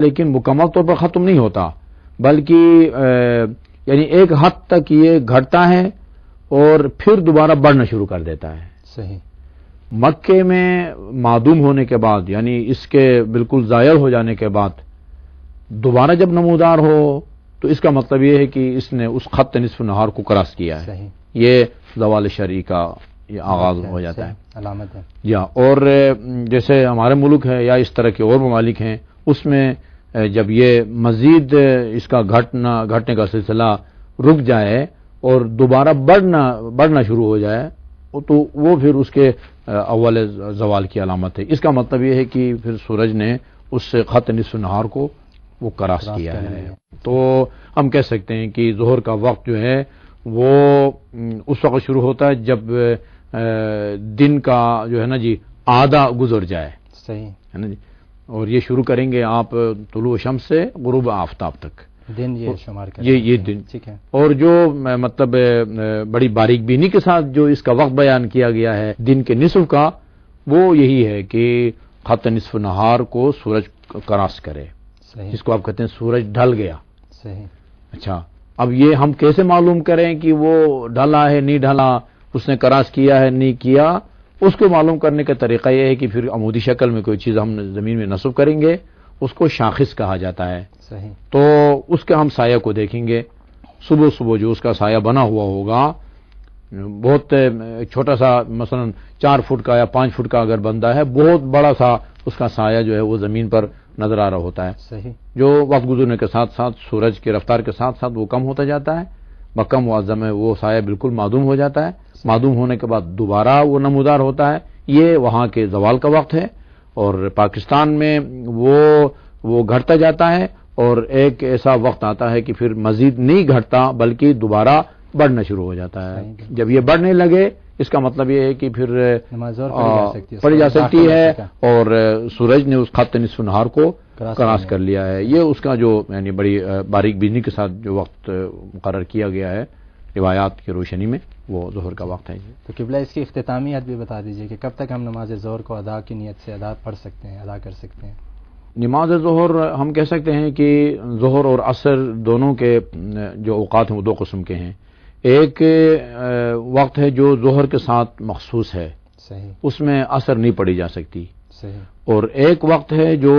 लेकिन मुकम्मल तौर पर ख़त्म नहीं होता बल्कि यानी एक हद तक ये घटता है और फिर दोबारा बढ़ना शुरू कर देता है सही मक्के में मादूम होने के बाद यानी इसके बिल्कुल ज़ायल हो जाने के बाद दोबारा जब नमोदार हो तो इसका मतलब यह है कि इसने उस खत नसफ नहार को क्रॉस किया है ये जवाल शरी का आगाज अच्छा, हो जाता है अलामत है या और जैसे हमारे मुल्क है या इस तरह के और ममालिक हैं उसमें जब ये मज़ीद इसका घटना घटने का सिलसिला रुक जाए और दोबारा बढ़ना बढ़ना शुरू हो जाए तो वो फिर उसके अव्वल जवाल की अलामत है इसका मतलब ये है कि फिर सूरज ने उससे ख़त नार नहार को वो करास किया है तो हम कह सकते हैं कि जोहर का वक्त जो है वो उस वक्त शुरू होता है जब दिन का जो है ना जी आधा गुजर जाए सही है ना जी और ये शुरू करेंगे आप तुलु शम से गुरुब आफ्ताब तक दिन ये शुमार ये ये दिन ठीक है और जो मतलब बड़ी बारीकबीनी के साथ जो इसका वक्त बयान किया गया है दिन के निसफ का वो यही है कि खत नसफ नहार को सूरज क्रास करे जिसको आप कहते हैं सूरज ढल गया सही अच्छा अब ये हम कैसे मालूम करें कि वो ढला है नहीं ढला उसने क्रास किया है नहीं किया उसको मालूम करने का तरीका यह है कि फिर अमूदी शक्ल में कोई चीज़ हम ज़मीन में नसब करेंगे उसको शाखिस कहा जाता है सही तो उसके हम साया को देखेंगे सुबह सुबह जो उसका साया बना हुआ होगा बहुत छोटा सा मसलन चार फुट का या पाँच फुट का अगर बंदा है बहुत बड़ा सा उसका साया जो है वो ज़मीन पर नज़र आ रहा होता है सही जो वक्त गुजरने के साथ साथ सूरज की रफ्तार के साथ साथ वो कम होता जाता है मक्का मुआजम में वो साया बिल्कुल मादूम हो जाता है मालूम होने के बाद दोबारा वो नमोदार होता है ये वहां के जवाल का वक्त है और पाकिस्तान में वो वो घटता जाता है और एक ऐसा वक्त आता है कि फिर मजीद नहीं घटता बल्कि दोबारा बढ़ना शुरू हो जाता है जब ये बढ़ने लगे इसका मतलब ये है कि फिर पढ़ी जा सकती है और सूरज ने उस खत नसफ को क्रॉस कर लिया है ये उसका जो यानी बड़ी बारीक बिजली के साथ जो वक्त मुकर किया गया है रिवायात की रोशनी में वो जहर का वक्त है तो किबला इसकी अख्तामी भी बता दीजिए कि कब तक हम नमाज जहर को अदा की नीयत से अदा पढ़ सकते हैं अदा कर सकते हैं नमाज जहर हम कह सकते हैं कि जहर और असर दोनों के जो अवकात हैं वो दो कस्म के हैं एक वक्त है जो जहर के साथ मखसूस है उसमें असर नहीं पड़ी जा सकती और एक वक्त है जो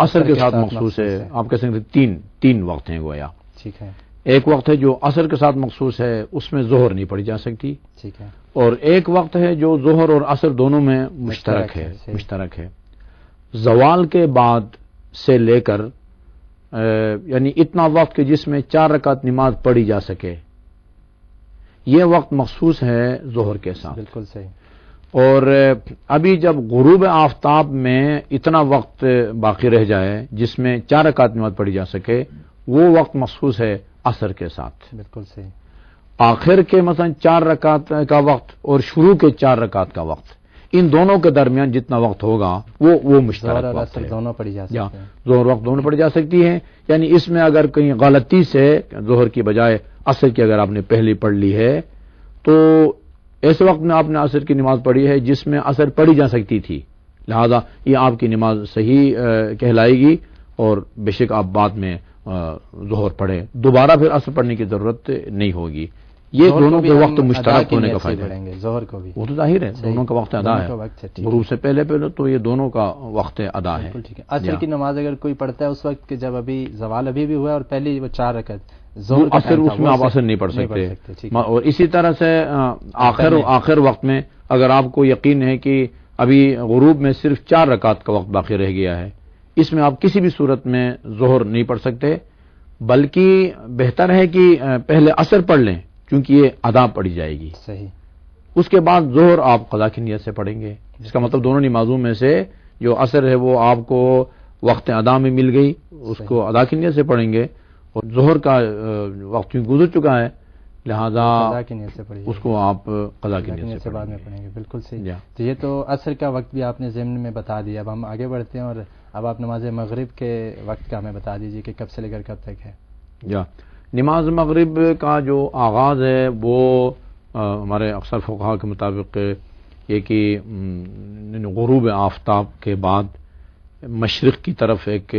असर के साथ मखसूस है आप कह सकते तीन तीन वक्त हैं वो या ठीक है एक वक्त है जो असर के साथ मखसूस है उसमें जोहर नहीं पड़ी जा सकती ठीक है और एक वक्त है जो जोहर और असर दोनों में मुश्तरक है मुश्तरक है जवाल के बाद से लेकर यानी इतना वक्त कि जिसमें चार रकात नमाज पढ़ी जा सके ये वक्त मखसूस है जोहर के साथ बिल्कुल सही और अभी जब गुरूब आफ्ताब में इतना वक्त बाकी रह जाए जिसमें चार रकात नमाज पढ़ी जा सके वो वक्त मखसूस है असर के साथ बिल्कुल सही आखिर के मसा चार रकात का वक्त और शुरू के चार रकात का वक्त इन दोनों के दरमियान जितना वक्त होगा वो वो मुश्किल दोनों पड़ी जा सकती है जोहर वक्त दोनों पड़ी जा सकती है यानी इसमें अगर कहीं गलती से जोहर की बजाय असर की अगर आपने पहली पढ़ ली है तो ऐसे वक्त में आपने असर की नमाज पढ़ी है जिसमें असर पढ़ी जा सकती थी लिहाजा ये आपकी नमाज सही कहलाएगी और बेशक आप बाद में जोहर पड़े दोबारा फिर असर पड़ने की ज़रूरत नहीं होगी ये दोनों के वक्त मुश्तरक होने का फायदा जोहर को भी वो तो जाहिर है दोनों का वक्त अदा है गुरूब से पहले पहले तो ये दोनों का वक्त अदा है असर की नमाज अगर कोई पढ़ता है उस वक्त जब अभी जवाल अभी भी हुआ और पहले वो चार रकत असर उसमें आप असर नहीं पड़ सकते और इसी तरह से आखिर आखिर वक्त में अगर आपको यकीन है कि अभी गुरूब में सिर्फ चार रकात का वक्त बाकी रह गया है इसमें आप किसी भी सूरत में जोहर नहीं पढ़ सकते बल्कि बेहतर है कि पहले असर पढ़ लें क्योंकि ये अदा पढ़ी जाएगी सही उसके बाद जोहर आप कदा की नीयत से पढ़ेंगे इसका मतलब दोनों नमाजों में से जो असर है वो आपको वक्त अदा में मिल गई उसको अदा की नीयत से पढ़ेंगे और जोहर का वक्त गुजर चुका है लिहाजा उसको आप कला की नीयत से बाद में पढ़ेंगे बिल्कुल सही तो ये तो असर का वक्त भी आपने जमन में बता दिया अब हम आगे बढ़ते हैं और अब आप नमाज मगरब के वक्त का हमें बता दीजिए कि कब से लेकर कब तक है या नमाज मगरब का जो आगाज़ है वो हमारे अक्सर फ़ुका के मुताबिक ये कि गरूब आफ्ताब के बाद मशरक़ की तरफ एक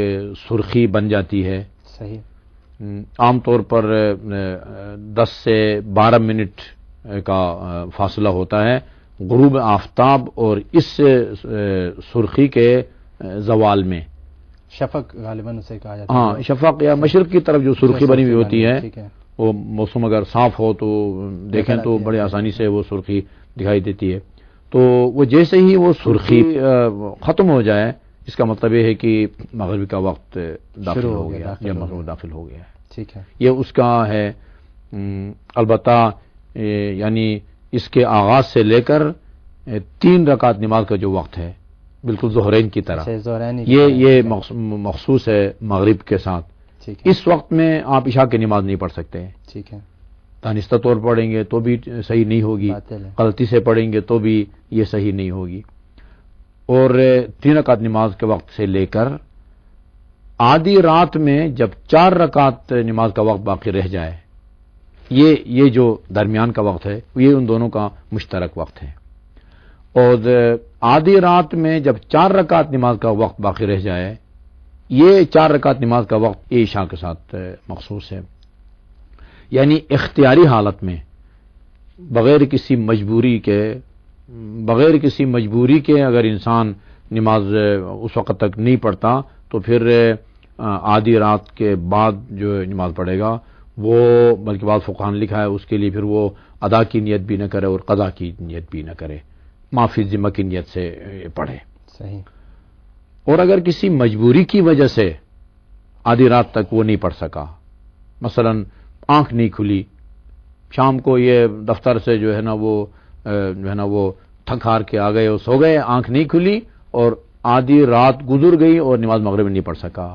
सुर्खी बन जाती है सही आम तौर पर 10 से 12 मिनट का फासला होता है गरूब आफ्ताब और इस सुर्खी के जवाल में शफक गालिबा उसे कहा जाता हाँ, है हाँ शफक या मशरक की तरफ जो सुर्खी बनी हुई होती है वो मौसम अगर साफ हो तो देखें तो बड़े आसानी से वो सुर्खी दिखाई देती है तो वो जैसे ही वो सुर्खी हम्म। ख़त्म हो जाए इसका मतलब ये है कि मगरबी का वक्त दाखिल हो, हो गया या मगरब दाखिल हो गया ठीक है ये उसका है हम्म, अलबत् यानी इसके आगाज़ से लेकर तीन रकात नमाज का जो वक्त है बिल्कुल जहरेन की तरह अच्छा, ये ये मखसूस है मगरब के साथ इस वक्त में आप इशा की नमाज नहीं पढ़ सकते हैं ठीक है दानिस्ता तौर पढ़ेंगे तो भी सही नहीं होगी गलती से पढ़ेंगे तो भी ये सही नहीं होगी और तीन रकात नमाज के वक्त से लेकर आधी रात में जब चार रकात नमाज का वक्त बाकी रह जाए ये ये जो दरमियान का वक्त है ये उन दोनों का मुश्तरक वक्त है और आधी रात में जब चार रकात नमाज का वक्त बाकी रह जाए ये चार रकात नमाज का वक्त ईशा के साथ मखसूस है यानी इख्तियारी हालत में बग़ैर किसी मजबूरी के बग़ैर किसी मजबूरी के अगर इंसान नमाज उस वक्त तक नहीं पढ़ता तो फिर आधी रात के बाद जो नमाज पढ़ेगा वो बल्कि बाद फुकान लिखा है उसके लिए फिर वो अदा की नीयत भी न करे और कदा की नीयत भी न करे माफी जिम्मा की नीयत से पढ़े सही और अगर किसी मजबूरी की वजह से आधी रात तक वो नहीं पढ़ सका मसलन आंख नहीं खुली शाम को ये दफ्तर से जो है ना वो जो है ना वो थक हार के आ गए और सो गए आंख नहीं खुली और आधी रात गुजर गई और नमाज मगरब नहीं पढ़ सका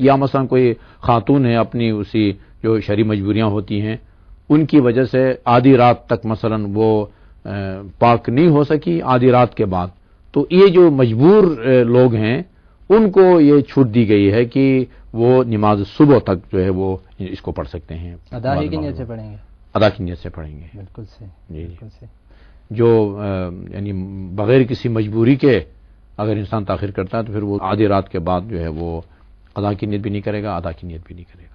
या मसलन कोई खातून है अपनी उसी जो शरी मजबूरियां होती हैं उनकी वजह से आधी रात तक मसलन वो पाक नहीं हो सकी आधी रात के बाद तो ये जो मजबूर लोग हैं उनको ये छूट दी गई है कि वो नमाज सुबह तक जो है वो इसको पढ़ सकते हैं अदा की नीयत से पढ़ेंगे अदा की नीयत से पढ़ेंगे बिल्कुल से जी बिल्कुल से जो यानी बगैर किसी मजबूरी के अगर इंसान ताखिर करता है तो फिर वो आधी रात के बाद जो है वो अदा की नीयत भी नहीं करेगा अदा की नीयत भी नहीं करेगा